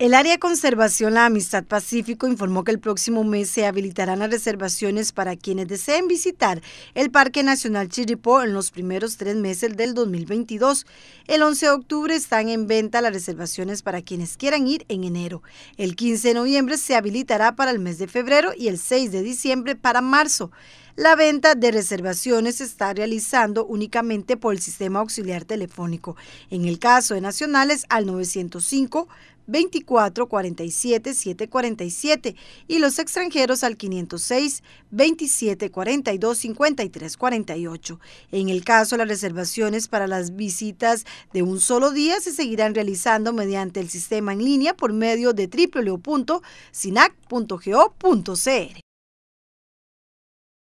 El área de conservación La Amistad Pacífico informó que el próximo mes se habilitarán las reservaciones para quienes deseen visitar el Parque Nacional Chiripó en los primeros tres meses del 2022. El 11 de octubre están en venta las reservaciones para quienes quieran ir en enero. El 15 de noviembre se habilitará para el mes de febrero y el 6 de diciembre para marzo. La venta de reservaciones se está realizando únicamente por el sistema auxiliar telefónico. En el caso de nacionales, al 905 2447 747 y los extranjeros al 506 27 42 53 48. En el caso, las reservaciones para las visitas de un solo día se seguirán realizando mediante el sistema en línea por medio de www.sinac.go.cr.